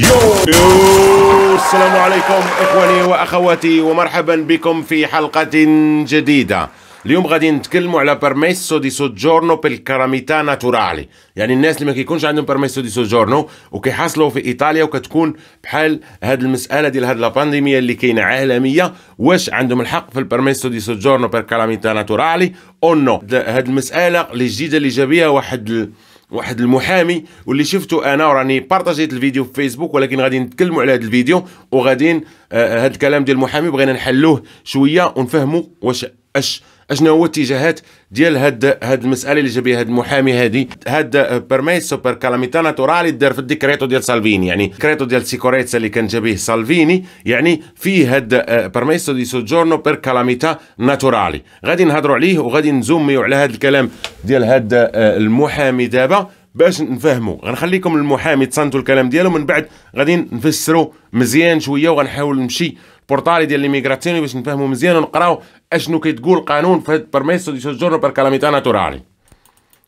يو يو السلام عليكم اخواني واخواتي ومرحبا بكم في حلقه جديده اليوم غادي نتكلموا على بيرميسو دي سوجورنو بالكراميتا ناتورالي يعني الناس اللي ما كيكونش عندهم بيرميسو دي سوجورنو وكيحصلوا في ايطاليا وكتكون بحال هاد المساله ديال هاد لابانديميا اللي كاينه عالميه واش عندهم الحق في البيرميسو دي سوجورنو بالكراميتا ناتورالي او نو هاد المساله اللي جديده اللي جابيها بها واحد واحد المحامي واللي شفته انا وراني بارطاجيت الفيديو في فيسبوك ولكن غادي نتكلموا على هذا الفيديو وغادي هذا آه، الكلام ديال المحامي بغينا نحلوه شويه ونفهموا واش اش اشنو هو الاتجاهات ديال هاد هاد المساله اللي جاب هاد المحامي هادي هاد بيرميسو بير كالاميتا ناتورالي دار في الديكريتو ديال سالفيني يعني الديكريتو ديال سيكوريتسا اللي كان جابيه سالفيني يعني فيه هاد بيرميسو دي سوجورنو بير كالاميتا ناتورالي غادي نهضروا عليه وغادي نزوميو على هاد الكلام ديال هاد آه، المحامي دابا باش نفهموا غنخليكم المحامي تصنتوا الكلام ديالو من بعد غادي نفسروا مزيان شويه وغنحاول نمشي بورطالي ديال ليميغراسيوني باش نفهموا مزيان ونقراو اشنو كيتقول القانون في هاد بيرميسو دي سوجورنو بير كالاميتà ناتورالي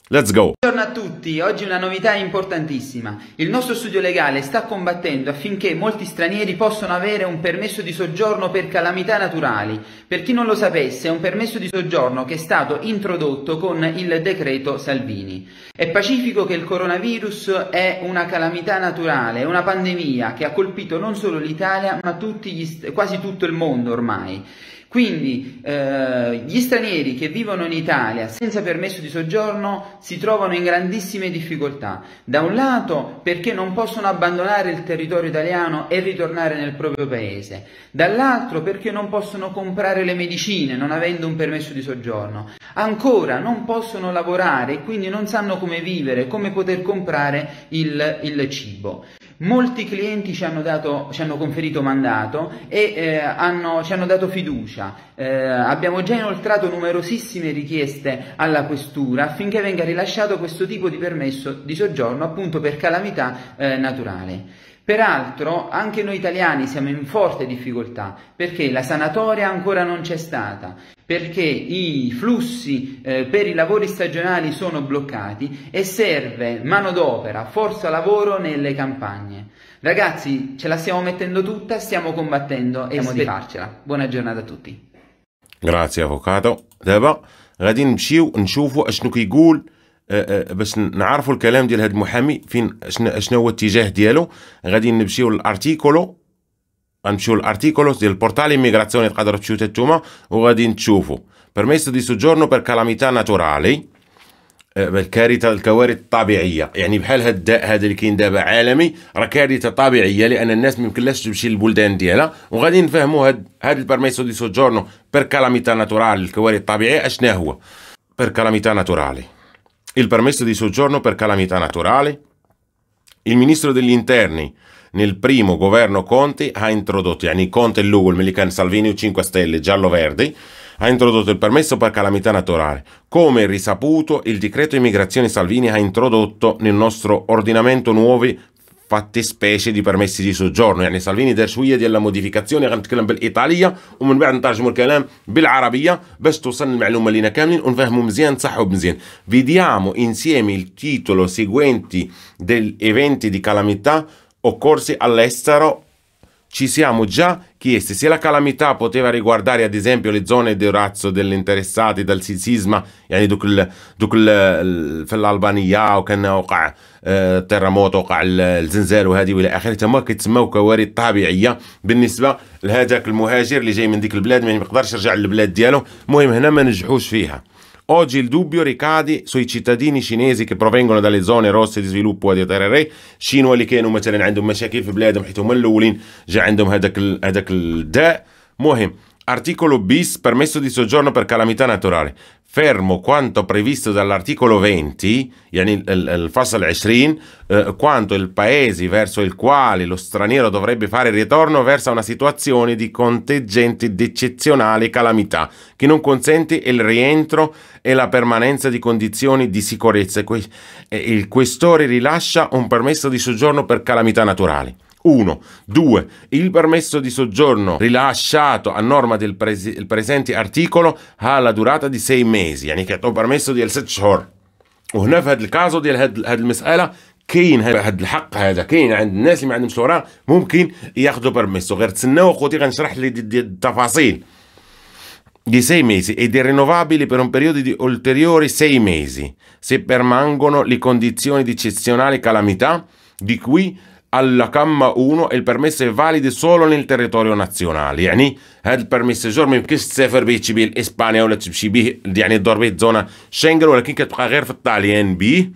Let's go! Buongiorno a tutti, oggi una novità importantissima. Il nostro studio legale sta combattendo affinché molti stranieri possano avere un permesso di soggiorno per calamità naturali. Per chi non lo sapesse, è un permesso di soggiorno che è stato introdotto con il decreto Salvini. È pacifico che il coronavirus è una calamità naturale, una pandemia che ha colpito non solo l'Italia ma gli, quasi tutto il mondo ormai. Quindi eh, gli stranieri che vivono in Italia senza permesso di soggiorno si trovano in grandissime difficoltà. Da un lato perché non possono abbandonare il territorio italiano e ritornare nel proprio paese, dall'altro perché non possono comprare le medicine non avendo un permesso di soggiorno. Ancora non possono lavorare e quindi non sanno come vivere, come poter comprare il, il cibo molti clienti ci hanno, dato, ci hanno conferito mandato e eh, hanno, ci hanno dato fiducia. Eh, abbiamo già inoltrato numerosissime richieste alla questura affinché venga rilasciato questo tipo di permesso di soggiorno appunto per calamità eh, naturale. Peraltro anche noi italiani siamo in forte difficoltà perché la sanatoria ancora non c'è stata, perché i flussi eh, per i lavori stagionali sono bloccati e serve manodopera, forza lavoro nelle campagne. Ragazzi, ce la stiamo mettendo tutta, stiamo combattendo e stiamo di farcela. Buona giornata a tutti. Grazie avvocato. دابا غادي نمشيو نشوفوا اشنو كيقول باش نعرفوا الكلام ديال هذا المحامي فين شنو هو الاتجاه ديالو غادي نمشيو للارتيكولو نمشيو الارتيكولوس ديال البورتال immigrazione تقدروا تشوفوا نتوما وغادي نشوفوا permesso di soggiorno per calamità naturali الكارثه الكوارث الطبيعيه يعني بحال هاد الداء هذا اللي كاين دابا عالمي راه كارثه طبيعيه لان الناس ميمكنلاش تمشي للبلدان ديالها وغادي نفهموا هاد هاد البرميسو دي سوجورنو بير كالاميتا ناتورال الكوارث الطبيعيه اشنا هو بير كالاميتا ناتورالي il permesso di soggiorno per calamità naturali il ministro degli interni nel primo governo Conte ha introdotto, anni eh, Conte e Lugo, il Salvini 5 Stelle, giallo-verdi, ha introdotto il permesso per calamità naturale. Come risaputo, il decreto immigrazione Salvini ha introdotto nel nostro ordinamento nuovi fatti specie di permessi di soggiorno يعني سالفيني دار شويه ديال لا un غنتكلم بالايطاليه ومن بعد نترجموا الكلام بالعربيه باش توصل المعلومه لينا كاملين ونفهموا مزيان نصحوا مزيان vediamo insieme il titolo seguente degli eventi di calamità o corsi all'estero ci siamo già chiesti se la calamità poteva riguardare ad esempio le zone di razzo degli interessati dal sisma يعني دوك ال دوك ال في الالبانيه وكان وقع تراموت وقع الزلزال وهذه والى اخره تما كيتسموا كوارث طبيعيه بالنسبه لهذاك المهاجر اللي جاي من ديك البلاد ما يقدرش يرجع للبلاد ديالو المهم هنا ما نجحوش فيها Oggi il dubbio ricade sui cittadini cinesi che provengono dalle zone rosse di sviluppo وادي طير الري الشينوا اللي كانوا مثلا عندهم مشاكل في بلادهم حيت هما الاولين جا عندهم هذاك هذاك الداء مهم Articolo bis, permesso di soggiorno per calamità naturale. Fermo quanto previsto dall'articolo 20, yani il Fasal 20, eh, quanto il paese verso il quale lo straniero dovrebbe fare ritorno versa una situazione di contingenti eccezionale calamità, che non consente il rientro e la permanenza di condizioni di sicurezza. Il questore rilascia un permesso di soggiorno per calamità naturali. 1. 2. Il permesso di soggiorno rilasciato a norma del pres presente articolo ha la durata di 6 mesi يعني كتو permesso di 6 شهور وهنا في هذا الكازو ديال هذه المساله كاين هذا الحق هذا كاين عند الناس اللي ما عندهمش الورق ممكن ياخذوا برميسو غير تسناو اخوتي غنشرح لي التفاصيل di 6 mesi ed è rinnovabile per un periodo di ulteriori 6 mesi se permangono le condizioni di eccezionale calamità di cui alla camma 1 e il permesso è valido solo nel territorio nazionale يعني eh, eh, il permesso سيجور ما يمكنش تسافر به تمشي به لاسبانيا ولا تمشي به يعني تدور به زona Schengen o كتبقى غير في الطاليان به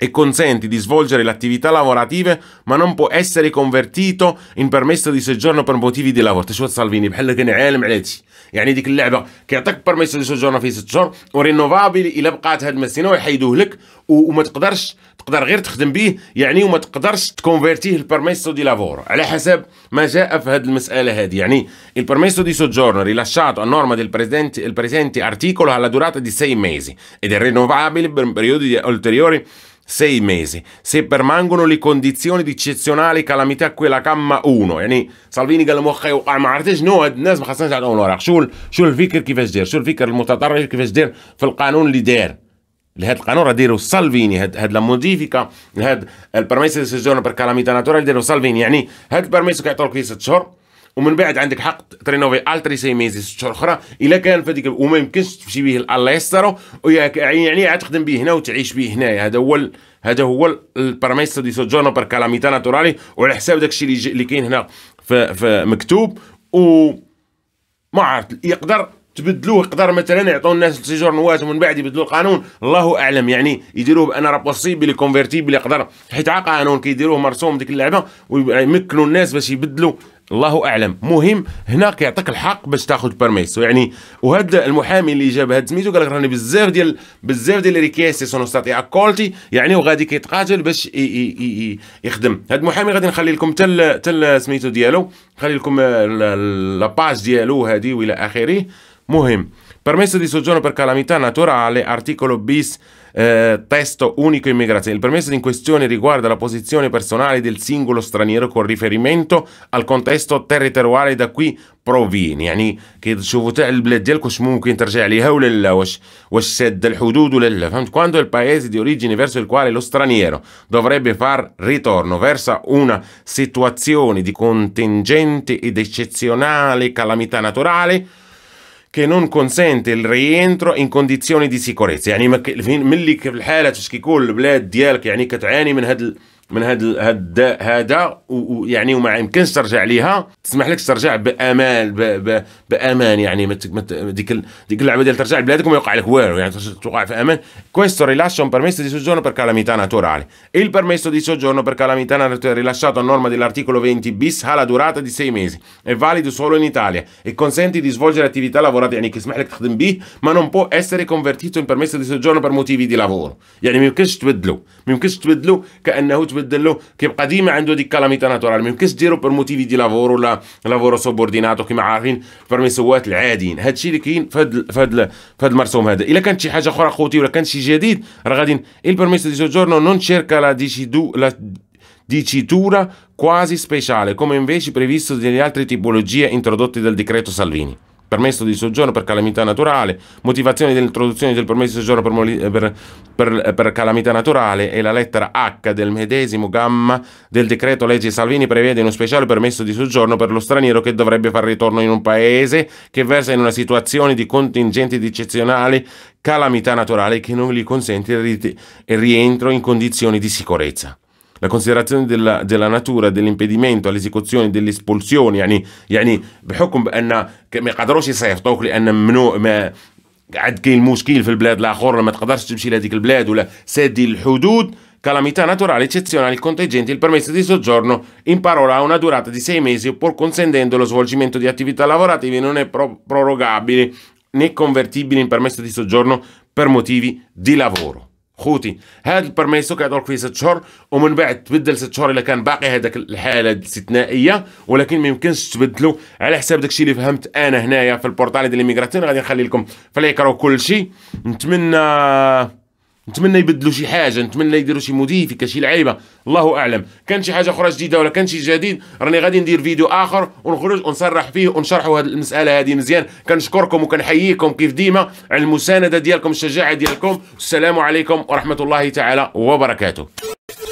e consente di svolgere le attività lavorative ma non può essere convertito in permesso di soggiorno per motivi di lavoro. Salvini, بحال كان عالم على هادشي يعني ديك اللعبه كيعطيك بيرميسيون يسجلونا في ست شهور ورينوفابل الا بقات هاد المسينه ويحيدوه لك وما تقدرش تقدر غير تخدم به يعني وما تقدرش تكونفيرتيه البيرميسو دي لافور على حسب ما جاء في هذه المساله هذه يعني البرميسو دي سوجورنو rilasciato a norma del presente, il presente articolo alla durata di 6 mesi ed دي rinnovabile sei mesi, se permangono le condizioni di eccezionale calamità quella camma 1 يعني سالفيني قال لهم واخا يوقع ما عرفتش نوعد الناس ما خاصناش نعطيو نورا شو شو الفكر كيفاش داير شو الفكر المتطرف كيفاش داير في القانون اللي داير لهذا القانون راه دايرو سالفيني هاد هاد لا موديفيكا هاد البرميس دي سيجورن بر كالاميتا ناتورال دايرو سالفيني يعني هاد البرميس كيعطيو لك فيه 6 شهور ومن بعد عندك حق ترينوفي التري سي ست شهور اخرى الا كان في هذيك وما يمكنش تمشي به الله يسترو يعني-, يعني عاد تخدم به هنا وتعيش به هنايا هذا هو هذا هو البرميسا دي سوجورنو بر كالاميتا ناتورالي وعلى حساب داك الشيء اللي كاين هنا في, مكتوب و ما عرفت يقدر تبدلوه يقدر مثلا يعطوا الناس السيجور نوات ومن بعد يبدلوا القانون الله اعلم يعني يديروه بان راه بوسيبل كونفيرتيبل يقدر حيت عا قانون كيديروه مرسوم ديك اللعبه ويمكنوا الناس باش يبدلوا الله اعلم مهم هنا كيعطيك الحق باش تاخذ بيرميسو يعني وهذا المحامي اللي جاب هذا سميتو قال لك راني بزاف ديال بزاف ديال ريكيست سون ستاتي اكولتي يعني وغادي كيتقاتل باش يخدم هذا المحامي غادي نخلي لكم حتى تل سميتو ديالو نخلي لكم لاباج ديالو هذه والى اخره مهم دي di بير كالاميتا ناتورا على ارتيكولو بيس Eh, testo unico immigrazione. Il permesso in questione riguarda la posizione personale del singolo straniero con riferimento al contesto territoriale da cui proviene. يعني كي quando il paese di origine verso il quale lo straniero dovrebbe far ritorno versa una situazione di contingente ed eccezionale calamità naturale che non consente il rientro in condizioni di sicurezza يعني ملي الحاله تفاش كيكون البلاد ديالك يعني كتعاني من هاد من هاد ال... هاد هذا ويعني وما يمكنش ترجع ليها تسمح لك ترجع بامال ب... ب... بامان يعني مت... مت... ديك ال... ديك اللعبه ديال ترجع لبلادك وما يوقع لك والو يعني توقع في امان questo rilascio un permesso di soggiorno per calamità naturale il permesso di soggiorno per calamità naturale rilasciato a norma dell'articolo 20 bis ha la durata di 6 mesi è valido solo in Italia e consente di svolgere attività lavorative يعني كيسمح لك تخدم به ما non può essere convertito in permesso di soggiorno per motivi di lavoro يعني ما يمكنش تبدلو ما يمكنش تبدلو كانه تبدلو dello, che قديم عنده دي كلاميتا ناتورال ما يمكنش ديرو بير موتيفي دي لافور ولا لافور سوبورديناتو كما عارفين بيرميسوات العاديين هادشي اللي كاين فهاد فهاد فهاد المرسوم هذا الا كانت شي حاجه اخرى خوتي ولا كان شي جديد راه غادي il permesso di soggiorno non cerca la dicidu, la dicitura quasi speciale come invece previsto nelle altre tipologie introdotte dal decreto Salvini permesso di soggiorno per calamità naturale, motivazione dell'introduzione del permesso di soggiorno per, eh, per, per, eh, per, calamità naturale e la lettera H del medesimo gamma del decreto legge Salvini prevede uno speciale permesso di soggiorno per lo straniero che dovrebbe far ritorno in un paese che versa in una situazione di contingente di eccezionale calamità naturale che non gli consente il rientro in condizioni di sicurezza la considerazione della, della natura dell'impedimento all'esecuzione dell'espulsione يعني يعني بحكم بان ما يقدروش يصيفطوك لان ممنوع ما قاعد كاين مشكل في البلاد الاخر ما تقدرش تمشي لهذيك البلاد ولا سادي الحدود calamità naturali eccezionali contingenti il permesso di soggiorno in parola ha una durata di sei mesi pur consentendo lo svolgimento di attività lavorative non è pro prorogabile né convertibile in permesso di soggiorno per motivi di lavoro. خوتي هذا البرميسو كيدور فيه ست شهور ومن بعد تبدل ست شهور الا كان باقي هذاك الحاله الاستثنائيه ولكن ما يمكنش تبدلو على حساب داكشي اللي فهمت انا هنايا في البورتال ديال ليميغراسيون غادي نخلي لكم في ليكرو كل نتمنى نتمنى يبدلوا شي حاجه نتمنى يديروا شي موديفيكا شي لعيبه الله اعلم كان شي حاجه اخرى جديده ولا كان شي جديد راني غادي ندير فيديو اخر ونخرج ونصرح فيه ونشرحوا هذه المساله هذه مزيان كنشكركم وكنحييكم كيف ديما على المسانده ديالكم الشجاعه ديالكم السلام عليكم ورحمه الله تعالى وبركاته